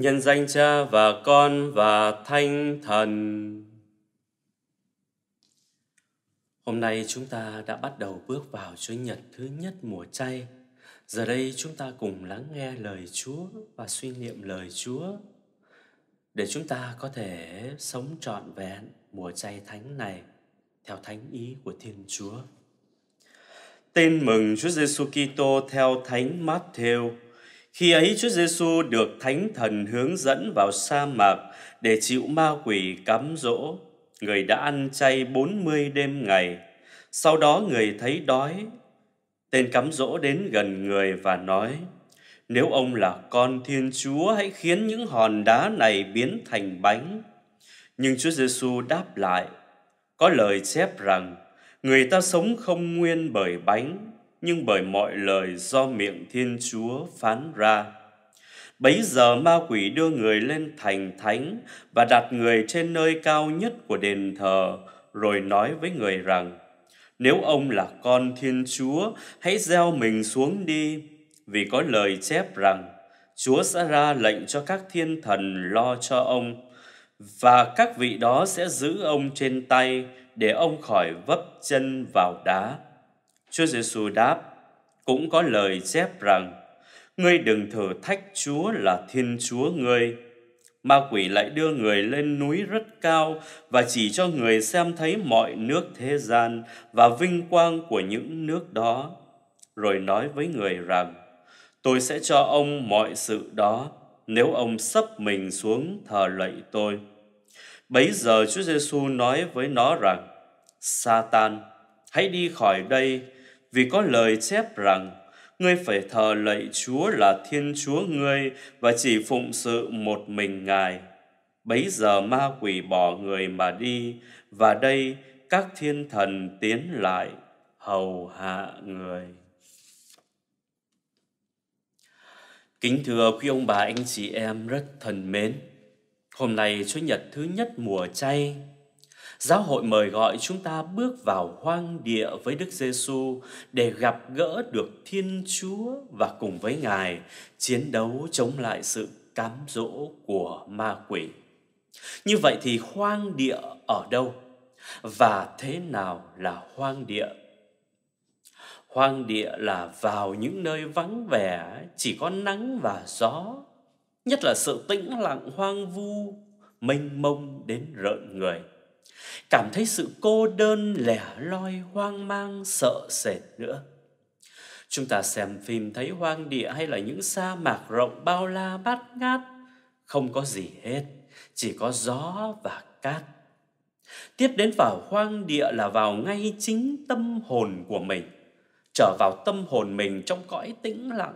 nhân danh cha và con và thanh thần hôm nay chúng ta đã bắt đầu bước vào chúa nhật thứ nhất mùa chay giờ đây chúng ta cùng lắng nghe lời chúa và suy niệm lời chúa để chúng ta có thể sống trọn vẹn mùa chay thánh này theo thánh ý của thiên chúa tên mừng Chúa Giêsu Kitô theo Thánh Matthew. Khi ấy Chúa Giêsu được Thánh Thần hướng dẫn vào sa mạc để chịu ma quỷ cám dỗ. Người đã ăn chay 40 đêm ngày. Sau đó người thấy đói. Tên cám dỗ đến gần người và nói, Nếu ông là con Thiên Chúa, hãy khiến những hòn đá này biến thành bánh. Nhưng Chúa Giêsu đáp lại, có lời chép rằng, người ta sống không nguyên bởi bánh nhưng bởi mọi lời do miệng Thiên Chúa phán ra. Bấy giờ ma quỷ đưa người lên thành thánh và đặt người trên nơi cao nhất của đền thờ, rồi nói với người rằng, Nếu ông là con Thiên Chúa, hãy gieo mình xuống đi, vì có lời chép rằng, Chúa sẽ ra lệnh cho các thiên thần lo cho ông, và các vị đó sẽ giữ ông trên tay để ông khỏi vấp chân vào đá. Chúa Giêsu đáp, cũng có lời chép rằng, ngươi đừng thử thách Chúa là Thiên Chúa ngươi. Ma quỷ lại đưa người lên núi rất cao và chỉ cho người xem thấy mọi nước thế gian và vinh quang của những nước đó, rồi nói với người rằng, tôi sẽ cho ông mọi sự đó nếu ông sắp mình xuống thờ lạy tôi. Bấy giờ Chúa Giêsu nói với nó rằng: Satan, hãy đi khỏi đây, vì có lời chép rằng ngươi phải thờ lạy Chúa là Thiên Chúa ngươi và chỉ phụng sự một mình Ngài. Bấy giờ ma quỷ bỏ người mà đi, và đây các thiên thần tiến lại hầu hạ người. Kính thưa quý ông bà anh chị em rất thân mến, hôm nay Chúa Nhật thứ nhất mùa chay Giáo hội mời gọi chúng ta bước vào hoang địa với Đức Giêsu để gặp gỡ được Thiên Chúa và cùng với Ngài chiến đấu chống lại sự cám dỗ của ma quỷ. Như vậy thì hoang địa ở đâu? Và thế nào là hoang địa? Hoang địa là vào những nơi vắng vẻ, chỉ có nắng và gió, nhất là sự tĩnh lặng hoang vu, mênh mông đến rợn người cảm thấy sự cô đơn lẻ loi hoang mang sợ sệt nữa chúng ta xem phim thấy hoang địa hay là những sa mạc rộng bao la bát ngát không có gì hết chỉ có gió và cát tiếp đến vào hoang địa là vào ngay chính tâm hồn của mình trở vào tâm hồn mình trong cõi tĩnh lặng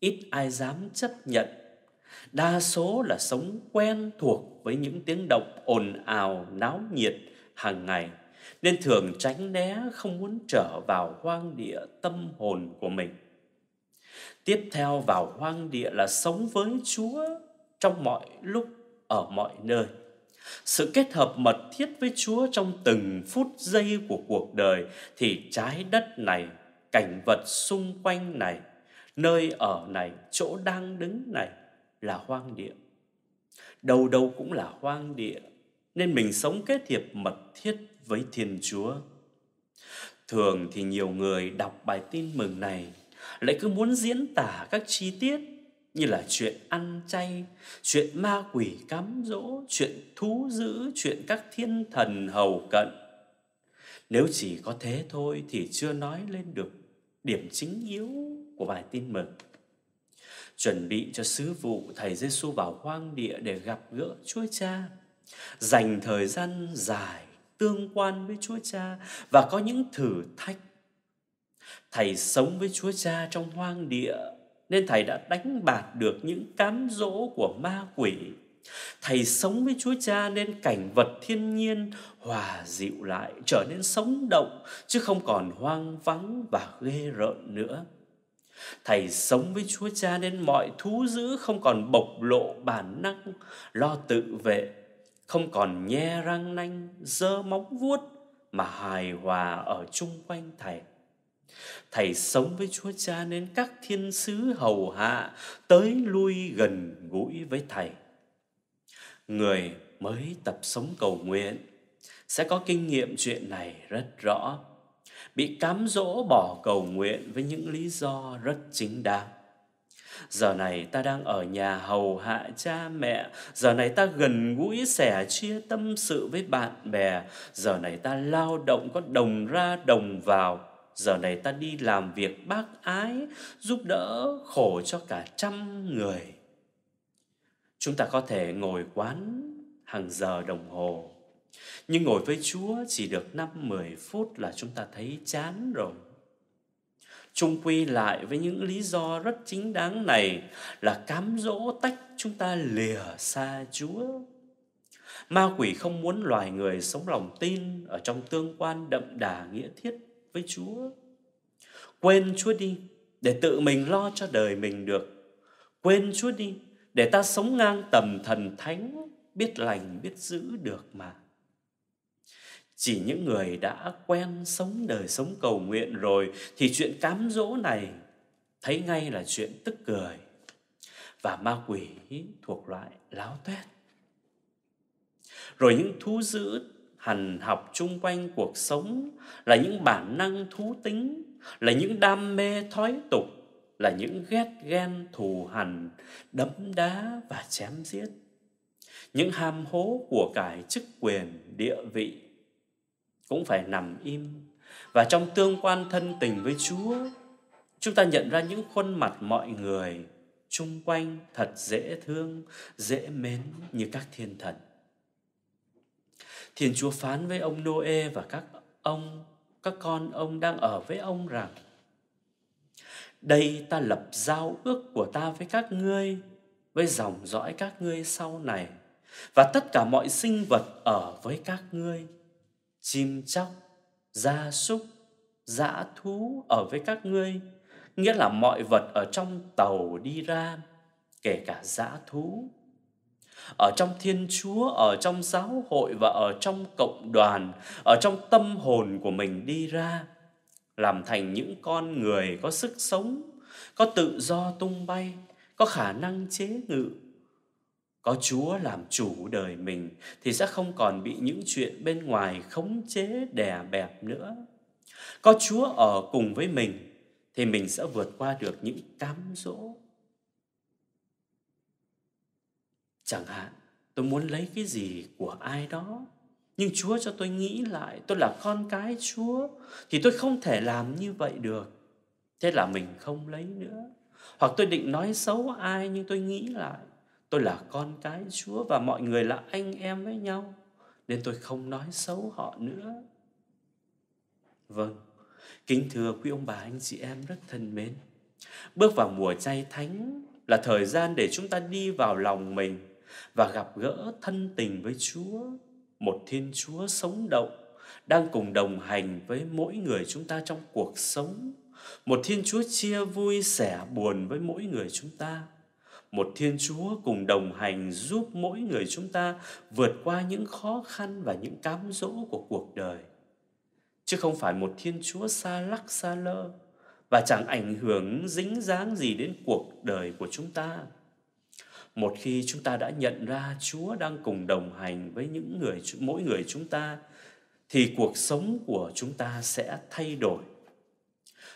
ít ai dám chấp nhận đa số là sống quen thuộc với những tiếng động ồn ào náo nhiệt hàng ngày nên thường tránh né không muốn trở vào hoang địa tâm hồn của mình. Tiếp theo vào hoang địa là sống với Chúa trong mọi lúc ở mọi nơi. Sự kết hợp mật thiết với Chúa trong từng phút giây của cuộc đời thì trái đất này, cảnh vật xung quanh này, nơi ở này, chỗ đang đứng này là hoang địa. Đầu đầu cũng là hoang địa, nên mình sống kết hiệp mật thiết với Thiên Chúa. Thường thì nhiều người đọc bài tin mừng này lại cứ muốn diễn tả các chi tiết như là chuyện ăn chay, chuyện ma quỷ cám dỗ, chuyện thú dữ, chuyện các thiên thần hầu cận. Nếu chỉ có thế thôi thì chưa nói lên được điểm chính yếu của bài tin mừng chuẩn bị cho sứ vụ Thầy Giêsu vào hoang địa để gặp gỡ Chúa Cha, dành thời gian dài tương quan với Chúa Cha và có những thử thách. Thầy sống với Chúa Cha trong hoang địa nên thầy đã đánh bạt được những cám dỗ của ma quỷ. Thầy sống với Chúa Cha nên cảnh vật thiên nhiên hòa dịu lại, trở nên sống động chứ không còn hoang vắng và ghê rợn nữa. Thầy sống với Chúa Cha nên mọi thú dữ không còn bộc lộ bản năng, lo tự vệ, không còn nhe răng nanh, dơ móng vuốt mà hài hòa ở chung quanh thầy. Thầy sống với Chúa Cha nên các thiên sứ hầu hạ tới lui gần gũi với thầy. Người mới tập sống cầu nguyện sẽ có kinh nghiệm chuyện này rất rõ bị cám dỗ bỏ cầu nguyện với những lý do rất chính đáng. Giờ này ta đang ở nhà hầu hạ cha mẹ, giờ này ta gần gũi sẻ chia tâm sự với bạn bè, giờ này ta lao động có đồng ra đồng vào, giờ này ta đi làm việc bác ái, giúp đỡ khổ cho cả trăm người. Chúng ta có thể ngồi quán hàng giờ đồng hồ nhưng ngồi với Chúa chỉ được 5-10 phút là chúng ta thấy chán rồi. Trung quy lại với những lý do rất chính đáng này là cám dỗ tách chúng ta lìa xa Chúa. Ma quỷ không muốn loài người sống lòng tin ở trong tương quan đậm đà nghĩa thiết với Chúa. Quên Chúa đi để tự mình lo cho đời mình được. Quên Chúa đi để ta sống ngang tầm thần thánh biết lành biết giữ được mà chỉ những người đã quen sống đời sống cầu nguyện rồi thì chuyện cám dỗ này thấy ngay là chuyện tức cười và ma quỷ thuộc loại láo toét rồi những thú dữ hằn học chung quanh cuộc sống là những bản năng thú tính là những đam mê thói tục là những ghét ghen thù hằn đấm đá và chém giết những ham hố của cải chức quyền địa vị cũng phải nằm im và trong tương quan thân tình với Chúa chúng ta nhận ra những khuôn mặt mọi người chung quanh thật dễ thương, dễ mến như các thiên thần. Thiên Chúa phán với ông Noe và các ông, các con ông đang ở với ông rằng Đây ta lập giao ước của ta với các ngươi, với dòng dõi các ngươi sau này và tất cả mọi sinh vật ở với các ngươi chim chóc gia súc dã thú ở với các ngươi nghĩa là mọi vật ở trong tàu đi ra kể cả dã thú ở trong thiên chúa ở trong giáo hội và ở trong cộng đoàn ở trong tâm hồn của mình đi ra làm thành những con người có sức sống có tự do tung bay có khả năng chế ngự có chúa làm chủ đời mình thì sẽ không còn bị những chuyện bên ngoài khống chế đè bẹp nữa có chúa ở cùng với mình thì mình sẽ vượt qua được những cám dỗ chẳng hạn tôi muốn lấy cái gì của ai đó nhưng chúa cho tôi nghĩ lại tôi là con cái chúa thì tôi không thể làm như vậy được thế là mình không lấy nữa hoặc tôi định nói xấu ai nhưng tôi nghĩ lại tôi là con cái Chúa và mọi người là anh em với nhau nên tôi không nói xấu họ nữa. Vâng, kính thưa quý ông bà anh chị em rất thân mến. Bước vào mùa chay thánh là thời gian để chúng ta đi vào lòng mình và gặp gỡ thân tình với Chúa, một Thiên Chúa sống động đang cùng đồng hành với mỗi người chúng ta trong cuộc sống. Một Thiên Chúa chia vui sẻ buồn với mỗi người chúng ta một Thiên Chúa cùng đồng hành giúp mỗi người chúng ta vượt qua những khó khăn và những cám dỗ của cuộc đời. Chứ không phải một Thiên Chúa xa lắc xa lơ và chẳng ảnh hưởng dính dáng gì đến cuộc đời của chúng ta. Một khi chúng ta đã nhận ra Chúa đang cùng đồng hành với những người mỗi người chúng ta thì cuộc sống của chúng ta sẽ thay đổi.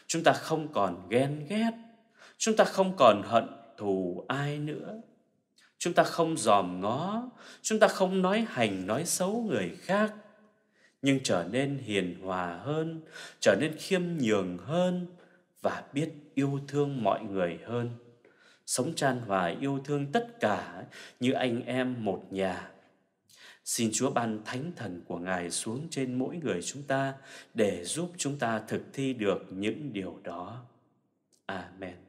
Chúng ta không còn ghen ghét, chúng ta không còn hận thù ai nữa chúng ta không dòm ngó chúng ta không nói hành nói xấu người khác nhưng trở nên hiền hòa hơn trở nên khiêm nhường hơn và biết yêu thương mọi người hơn sống tràn hòa yêu thương tất cả như anh em một nhà Xin Chúa ban thánh thần của Ngài xuống trên mỗi người chúng ta để giúp chúng ta thực thi được những điều đó. Amen.